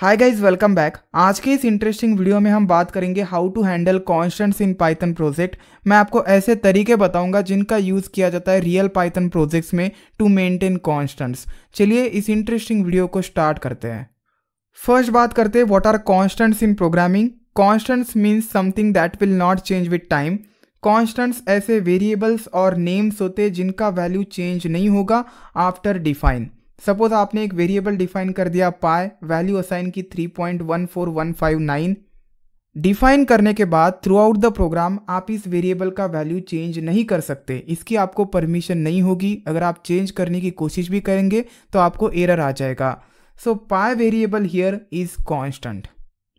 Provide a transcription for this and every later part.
hi guys welcome back आज के इस इंटरेस्टिंग वीडियो में हम बात करेंगे how to handle constants in Python project मैं आपको ऐसे तरीके बताऊंगा जिनका यूज़ किया जाता है रियल पाइथन प्रोजेक्ट्स में टू मेंटेन कॉन्स्टेंट्स चलिए इस इंटरेस्टिंग वीडियो को स्टार्ट करते हैं फर्स्ट बात करते हैं what are constants in programming constants means something that will not change with time constants ऐसे वेरिएबल्स और नेम्स होते हैं जिनका वैल्यू चेंज नहीं होगा आफ्टर डिफाइन सपोज आपने एक वेरिएबल डिफाइन कर दिया पाए वैल्यू असाइन की 3.14159 डिफाइन करने के बाद थ्रू आउट द प्रोग्राम आप इस वेरिएबल का वैल्यू चेंज नहीं कर सकते इसकी आपको परमिशन नहीं होगी अगर आप चेंज करने की कोशिश भी करेंगे तो आपको एरर आ जाएगा सो पाए वेरिएबल हियर इज कॉन्स्टेंट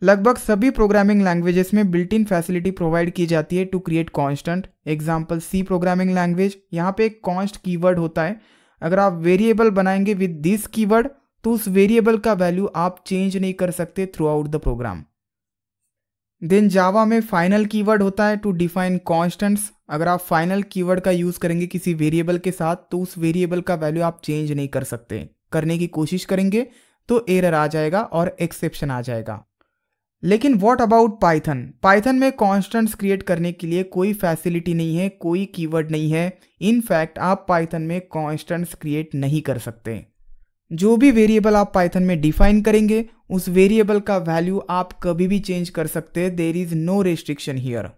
लगभग सभी प्रोग्रामिंग लैंग्वेजेस में बिल्ट इन फैसिलिटी प्रोवाइड की जाती है to create constant example C programming language यहाँ पे एक कॉन्स्ट कीवर्ड होता है अगर आप वेरिएबल बनाएंगे विद दिस कीवर्ड तो उस वेरिएबल का वैल्यू आप चेंज नहीं कर सकते throughout the program then Java में फाइनल कीवर्ड होता है टू डिफाइन कॉन्स्टेंट्स अगर आप फाइनल कीवर्ड का यूज़ करेंगे किसी वेरिएबल के साथ तो उस वेरिएबल का वैल्यू आप चेंज नहीं कर सकते करने की कोशिश करेंगे तो एरर आ जाएगा और एक्सेप्शन आ जाएगा लेकिन वॉट अबाउट पाइथन पाइथन में कॉन्स्टेंट्स क्रिएट करने के लिए कोई फैसिलिटी नहीं है कोई कीवर्ड नहीं है इनफैक्ट आप पाइथन में कॉन्स्टेंट्स क्रिएट नहीं कर सकते जो भी वेरिएबल आप पाइथन में डिफाइन करेंगे उस वेरिएबल का वैल्यू आप कभी भी चेंज कर सकते हैं there is no restriction here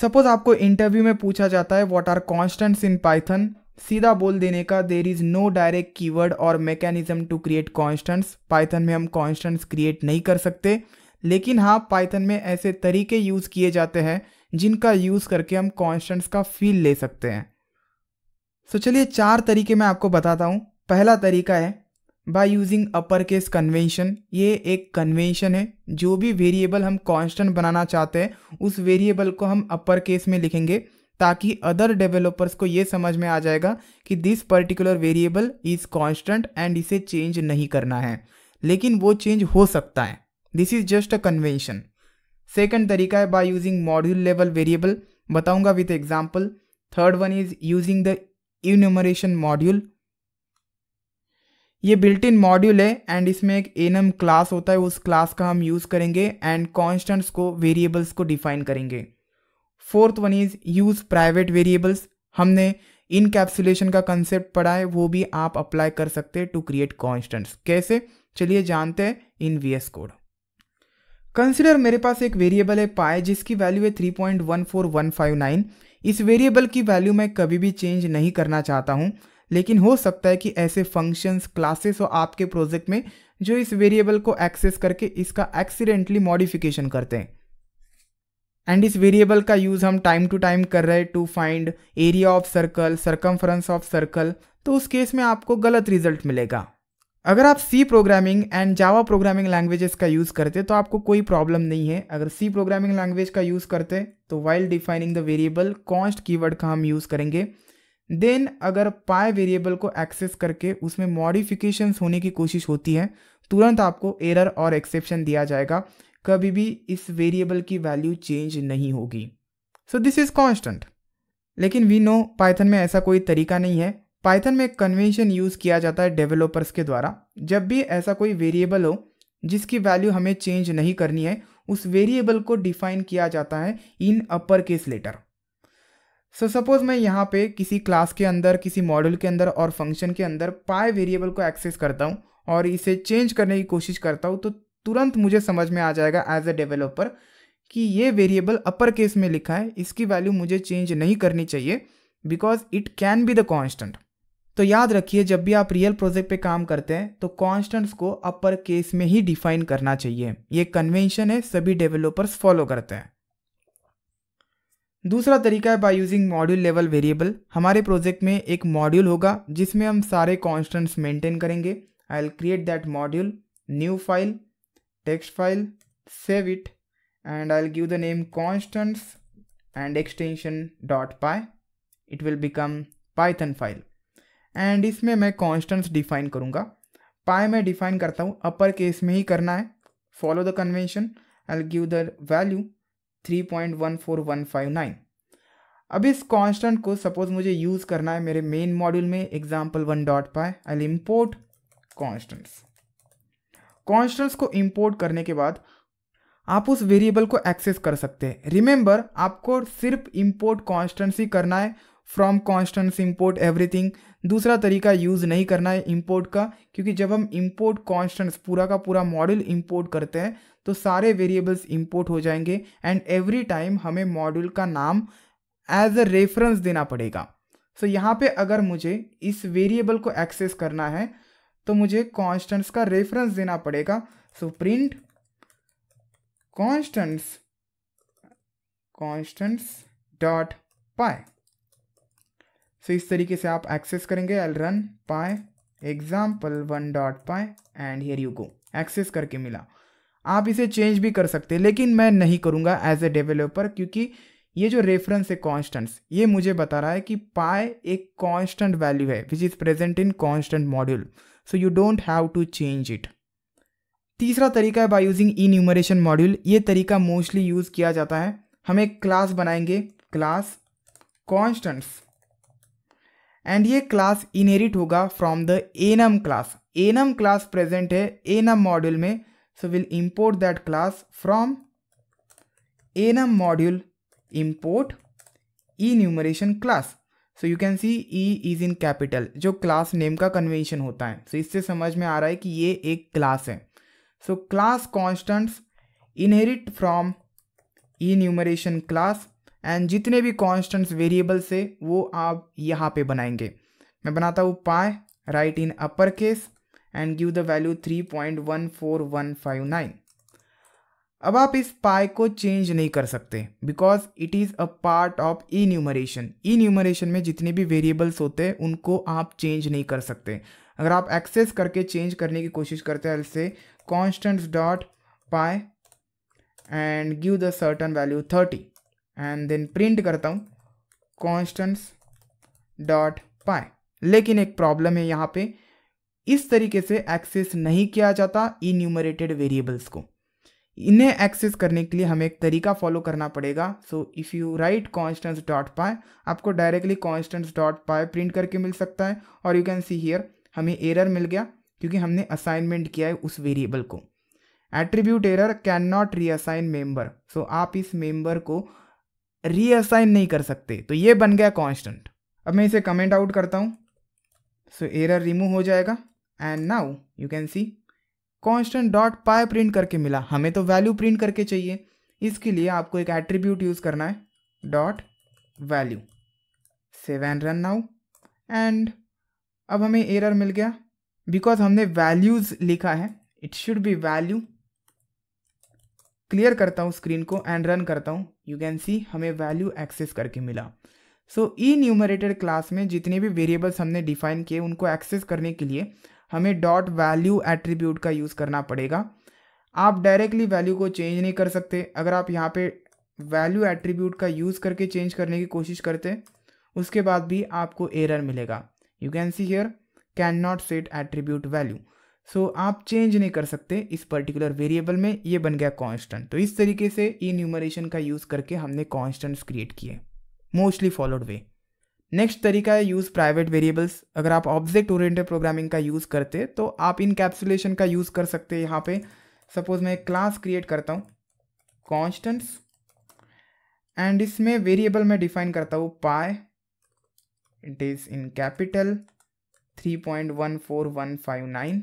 suppose आपको इंटरव्यू में पूछा जाता है what are constants in Python सीधा बोल देने का there is no direct keyword और mechanism to create constants Python में हम कॉन्स्टेंट्स क्रिएट नहीं कर सकते लेकिन हाँ पाइथन में ऐसे तरीके यूज़ किए जाते हैं जिनका यूज़ करके हम कॉन्स्टेंट्स का फील ले सकते हैं सो so, चलिए चार तरीके मैं आपको बताता हूँ पहला तरीका है by using upper case convention ये एक कन्वेंशन है जो भी वेरिएबल हम कॉन्स्टेंट बनाना चाहते हैं उस वेरिएबल को हम अपर केस में लिखेंगे ताकि अदर डेवलपर्स को ये समझ में आ जाएगा कि this particular variable is constant and इसे चेंज नहीं करना है लेकिन वो चेंज हो सकता है this is just a convention second तरीका है by using module level variable बताऊंगा with example third one is using the enumeration module ये बिल्ट इन मॉड्यूल है एंड इसमें एक एनम क्लास होता है उस क्लास का हम यूज़ करेंगे एंड कॉन्स्टेंट्स को वेरिएबल्स को डिफाइन करेंगे fourth one is use private variables हमने इन कैप्सुलेशन का कंसेप्ट पढ़ा है वो भी आप अप्लाई कर सकते हैं टू क्रिएट कॉन्स्टेंट्स कैसे चलिए जानते हैं in V S Code consider मेरे पास एक वेरिएबल है पाए जिसकी वैल्यू है three point one one four five nine इस वेरिएबल की वैल्यू मैं कभी भी चेंज नहीं करना चाहता हूँ लेकिन हो सकता है कि ऐसे फंक्शंस क्लासेस हो आपके प्रोजेक्ट में जो इस वेरिएबल को एक्सेस करके इसका एक्सीडेंटली मॉडिफिकेशन करते हैं एंड इस वेरिएबल का यूज़ हम टाइम टू टाइम कर रहे हैं to find area of circle circumference of circle तो उस केस में आपको गलत रिजल्ट मिलेगा अगर आप C programming and Java programming languages का यूज़ करते तो आपको कोई प्रॉब्लम नहीं है अगर सी प्रोग्रामिंग लैंग्वेज का यूज़ करते तो while defining the variable const keyword का हम यूज़ करेंगे देन अगर पाए वेरिएबल को एक्सेस करके उसमें मॉडिफिकेशंस होने की कोशिश होती है तुरंत आपको एरर और एक्सेप्शन दिया जाएगा कभी भी इस वेरिएबल की वैल्यू चेंज नहीं होगी सो दिस इज़ कॉन्स्टेंट लेकिन वी नो पाइथन में ऐसा कोई तरीका नहीं है पाइथन में एक कन्वेंशन यूज़ किया जाता है डेवलपर्स के द्वारा जब भी ऐसा कोई वेरिएबल हो जिसकी वैल्यू हमें चेंज नहीं करनी है उस वेरिएबल को डिफाइन किया जाता है in upper case letter so suppose मैं यहाँ पे किसी क्लास के अंदर किसी मॉडल के अंदर और फंक्शन के अंदर पाए वेरिएबल को एक्सेस करता हूँ और इसे चेंज करने की कोशिश करता हूँ तो तुरंत मुझे समझ में आ जाएगा एज अ डेवलपर कि ये वेरिएबल अपर केस में लिखा है इसकी वैल्यू मुझे चेंज नहीं करनी चाहिए because it can be the constant तो याद रखिए जब भी आप रियल प्रोजेक्ट पे काम करते हैं तो कॉन्स्टेंट्स को अपर केस में ही डिफाइन करना चाहिए ये कन्वेंशन है सभी डेवलपर्स फॉलो करते हैं दूसरा तरीका है by using module level variable हमारे प्रोजेक्ट में एक मॉड्यूल होगा जिसमें हम सारे कॉन्स्टेंट्स मेंटेन करेंगे I will create that module new file text file save it and I will give the name constants and extension dot py it will become Python file and इसमें मैं constants define करूँगा पाए मैं define करता हूँ upper case में ही करना है follow the convention I'll give the value three point one four one five nine अब इस कांस्टेंट को सपोज मुझे यूज़ करना है मेरे मेन मॉड्यूल में example one dot py I'll import constants constants को इम्पोर्ट करने के बाद आप उस वेरिएबल को एक्सेस कर सकते हैं रिमेंबर आपको सिर्फ इम्पोर्ट कॉन्स्टेंट्स ही करना है फ्रॉम कॉन्स्टेंट्स इम्पोर्ट एवरीथिंग दूसरा तरीका यूज़ नहीं करना है इम्पोर्ट का क्योंकि जब हम इम्पोर्ट कॉन्स्टेंट्स पूरा का पूरा मॉडल इम्पोर्ट करते हैं तो सारे वेरिएबल्स इम्पोर्ट हो जाएंगे एंड एवरी टाइम हमें मॉड्यूल का नाम एज अ रेफरेंस देना पड़ेगा सो so, यहाँ पे अगर मुझे इस वेरिएबल को एक्सेस करना है तो मुझे कॉन्स्टेंट्स का रेफरेंस देना पड़ेगा so print constants constants dot pi so so, इस तरीके से आप एक्सेस करेंगे I'll run py example one dot पाए and here you go access करके मिला आप इसे चेंज भी कर सकते हैं लेकिन मैं नहीं करूँगा एज ए डेवलपर क्योंकि ये जो रेफरेंस है कॉन्स्टेंट्स ये मुझे बता रहा है कि पाए एक कॉन्स्टेंट वैल्यू है which is present in constant module so you don't have to change it तीसरा तरीका है by using enumeration module ये तरीका मोस्टली यूज़ किया जाता है हम एक क्लास बनाएंगे क्लास कॉन्स्टेंट्स एंड ये क्लास इनहेरिट होगा from the enum class enum class present है एनम मॉड्यूल में so will import that class from enum module import enumeration class so you can see E is in capital जो class name का convention होता है सो so इससे समझ में आ रहा है कि ये एक क्लास है so class constants inherit from enumeration class and जितने भी कॉन्स्टेंट्स वेरिएबल्स है वो आप यहाँ पे बनाएंगे मैं बनाता हूँ pi write in upper case and give the value three point one four one five nine अब आप इस पाए को चेंज नहीं कर सकते because it is a part of enumeration enumeration में जितने भी वेरिएबल्स होते हैं उनको आप चेंज नहीं कर सकते अगर आप एक्सेस करके चेंज करने की कोशिश करते हैं ऐसे कॉन्स्टेंट्स डॉट पाए and give the certain value thirty and then print करता हूँ कॉन्स्टेंट्स डॉट पाए लेकिन एक प्रॉब्लम है यहाँ पे इस तरीके से एक्सेस नहीं किया जाता इन्यूमरेटेड वेरिएबल्स को इन्हें एक्सेस करने के लिए हमें एक तरीका फॉलो करना पड़ेगा so if you write constants dot pi आपको directly constants dot pi print करके मिल सकता है और यू कैन सी हियर हमें एरर मिल गया क्योंकि हमने असाइनमेंट किया है उस वेरिएबल को attribute error can not reassign member so आप इस मेम्बर को रीअसाइन नहीं कर सकते तो ये बन गया कॉन्स्टेंट अब मैं इसे कमेंट आउट करता हूँ सो एरर रिमूव हो जाएगा and now you can see constant dot pi print करके मिला हमें तो वैल्यू प्रिंट करके चाहिए इसके लिए आपको एक एट्रीब्यूट यूज़ करना है dot value save and run now and अब हमें एरर मिल गया बिकॉज हमने वैल्यूज़ लिखा है it should be value clear करता हूँ स्क्रीन को एंड रन करता हूँ यू कैन सी हमें वैल्यू एक्सेस करके मिला सो ई न्यूमरेटेड क्लास में जितने भी वेरिएबल्स हमने डिफाइन किए उनको एक्सेस करने के लिए हमें डॉट वैल्यू एट्रीब्यूट का यूज़ करना पड़ेगा आप डायरेक्टली वैल्यू को चेंज नहीं कर सकते अगर आप यहाँ पे वैल्यू एट्रीब्यूट का यूज़ करके चेंज करने की कोशिश करते उसके बाद भी आपको एरर मिलेगा you can see here can not set attribute value so so, आप चेंज नहीं कर सकते इस पर्टिकुलर वेरिएबल में ये बन गया कांस्टेंट तो इस तरीके से ई न्यूमरेशन का यूज़ करके हमने कांस्टेंट्स क्रिएट किए मोस्टली फॉलोड वे नेक्स्ट तरीका है यूज़ प्राइवेट वेरिएबल्स अगर आप ऑब्जेक्ट ओरिएंटेड प्रोग्रामिंग का यूज़ करते तो आप इन कैप्सुलेशन का यूज़ कर सकते हैं यहाँ पे सपोज मैं एक क्लास क्रिएट करता हूँ कॉन्स्टेंट्स एंड इसमें वेरिएबल मैं डिफाइन करता हूँ pi it is in capital three point one four one five nine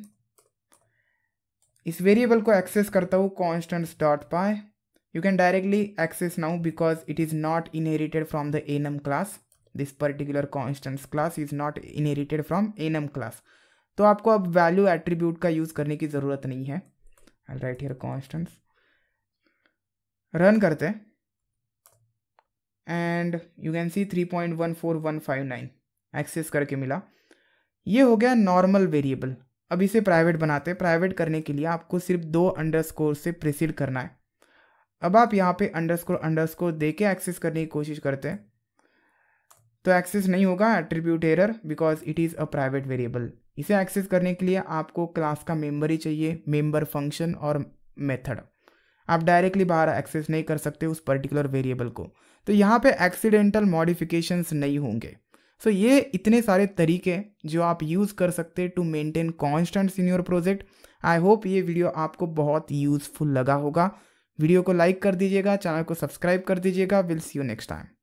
इस वेरिएबल को एक्सेस करता हूँ constants dot pi you can directly access now because it is not inherited from the enum class this particular constants class is not inherited from enum class तो आपको अब value attribute का use करने की ज़रूरत नहीं है राइट हियर कॉन्स्टेंट्स रन करते and you can see nine access करके मिला ये हो गया नॉर्मल वेरिएबल अब इसे प्राइवेट बनाते हैं प्राइवेट करने के लिए आपको सिर्फ दो अंडरस्कोर से प्रिसीड करना है अब आप यहाँ पे अंडरस्कोर अंडरस्कोर दे के एक्सेस करने की कोशिश करते हैं तो एक्सेस नहीं होगा attribute error because it is a private variable इसे एक्सेस करने के लिए आपको क्लास का मेम्बर ही चाहिए मेम्बर फंक्शन और मेथड आप डायरेक्टली बाहर एक्सेस नहीं कर सकते उस पर्टिकुलर वेरिएबल को तो यहाँ पे एक्सीडेंटल मॉडिफिकेशंस नहीं होंगे सो ये इतने सारे तरीके जो आप यूज़ कर सकते to maintain constants in your project I hope ये वीडियो आपको बहुत यूज़फुल लगा होगा वीडियो को लाइक कर दीजिएगा चैनल को सब्सक्राइब कर दीजिएगा will see you next time